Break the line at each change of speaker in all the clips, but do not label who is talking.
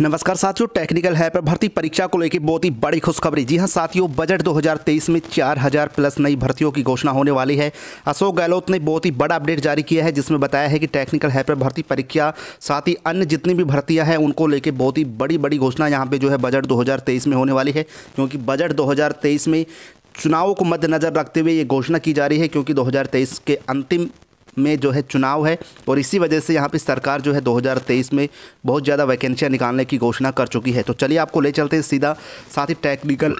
नमस्कार साथियों टेक्निकल है पर भर्ती परीक्षा को लेकर बहुत ही बड़ी खुशखबरी जी हां साथियों बजट 2023 में 4000 प्लस नई भर्तियों की घोषणा होने वाली है अशोक गहलोत ने बहुत ही बड़ा अपडेट जारी किया है जिसमें बताया है कि टेक्निकल है पर भर्ती परीक्षा साथ ही अन्य जितनी भी भर्तियाँ हैं उनको लेकर बहुत ही बड़ी बड़ी घोषणा यहाँ पर जो है बजट दो में होने वाली है क्योंकि बजट दो में चुनावों को मद्देनज़र रखते हुए ये घोषणा की जा रही है क्योंकि 2023 के अंतिम में जो है चुनाव है और इसी वजह से यहाँ पे सरकार जो है 2023 में बहुत ज़्यादा वैकेंसियाँ निकालने की घोषणा कर चुकी है तो चलिए आपको ले चलते हैं सीधा साथ ही टेक्निकल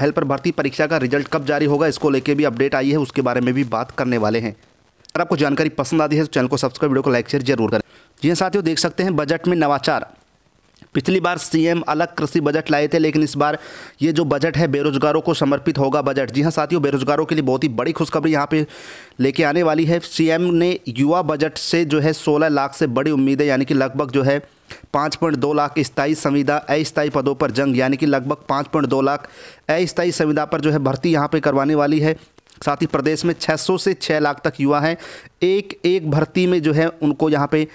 हेल्पर भर्ती परीक्षा का रिजल्ट कब जारी होगा इसको लेके भी अपडेट आई है उसके बारे में भी बात करने वाले हैं अगर आपको जानकारी पसंद आती है तो चैनल को सब्सक्राइब वीडियो को लाइक शेयर जरूर करें जी हाँ साथियों देख सकते हैं बजट में नवाचार पिछली बार सीएम अलग कृषि बजट लाए थे लेकिन इस बार ये जो बजट है बेरोजगारों को समर्पित होगा बजट जी हाँ साथियों बेरोजगारों के लिए बहुत ही बड़ी खुशखबरी यहाँ पे लेके आने वाली है सीएम ने युवा बजट से जो है 16 लाख से बड़ी उम्मीदें यानी कि लगभग जो है 5.2 लाख स्थायी संविदा अस्थायी पदों पर जंग यानी कि लगभग पाँच लाख अस्थायी संविदा पर जो है भर्ती यहाँ पर करवाने वाली है साथ ही प्रदेश में 600 से 6 लाख तक युवा हैं एक एक भर्ती में जो है उनको यहाँ पे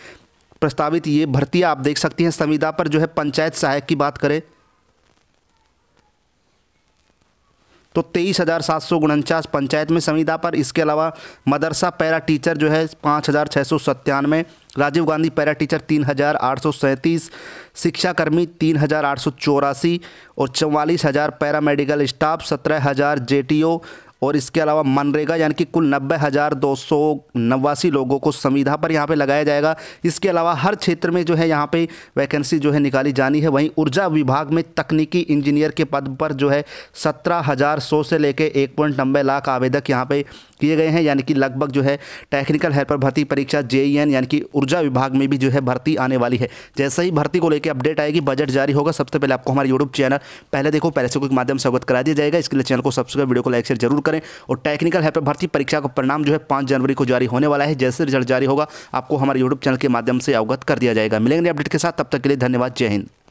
प्रस्तावित ये भर्ती आप देख सकती हैं संविदा पर जो है पंचायत सहायक की बात करें तो तेईस हज़ार सात सौ उनचास पंचायत में संविदा पर इसके अलावा मदरसा पैरा टीचर जो है पाँच हज़ार छः सौ सत्तानवे राजीव गांधी पैरा टीचर तीन हज़ार आठ सौ सैंतीस शिक्षाकर्मी तीन हज़ार आठ सौ चौरासी और चौवालीस हज़ार पैरा मेडिकल स्टाफ सत्रह हज़ार जे टी ओ और इसके अलावा मनरेगा यानी कि कुल नब्बे हज़ार दो सौ नवासी लोगों को संविधा पर यहाँ पे लगाया जाएगा इसके अलावा हर क्षेत्र में जो है यहाँ पे वैकेंसी जो है निकाली जानी है वहीं ऊर्जा विभाग में तकनीकी इंजीनियर के पद पर जो है सत्रह हज़ार सौ से लेकर एक पॉइंट नब्बे लाख आवेदक यहाँ पे किए गए हैं यानी कि लगभग जो है टेक्निकल हेल्पर भर्ती परीक्षा जेईएन यानी कि ऊर्जा विभाग में भी जो है भर्ती आने वाली है जैसे ही भर्ती को लेकर अपडेट आएगी बजट जारी होगा सबसे पहले आपको हमारे यूट्यूब चैनल पहले देखो पहले से माध्यम से अवगत करा दिया जाएगा इसके लिए चैनल को सब्सक्राइब वीडियो को लाइक शेयर जरूर करें करें और टेक्निकल हेल्पर भर्ती परीक्षा का परिणाम जो है पाँच जनवरी को जारी होने वाला है जैसे रिजल्ट जारी होगा आपको हमारे यूट्यूब चैनल के माध्यम से अवगत कर दिया जाएगा मिलेंगे अपडेट के साथ तब तक के लिए धन्यवाद जय हिंद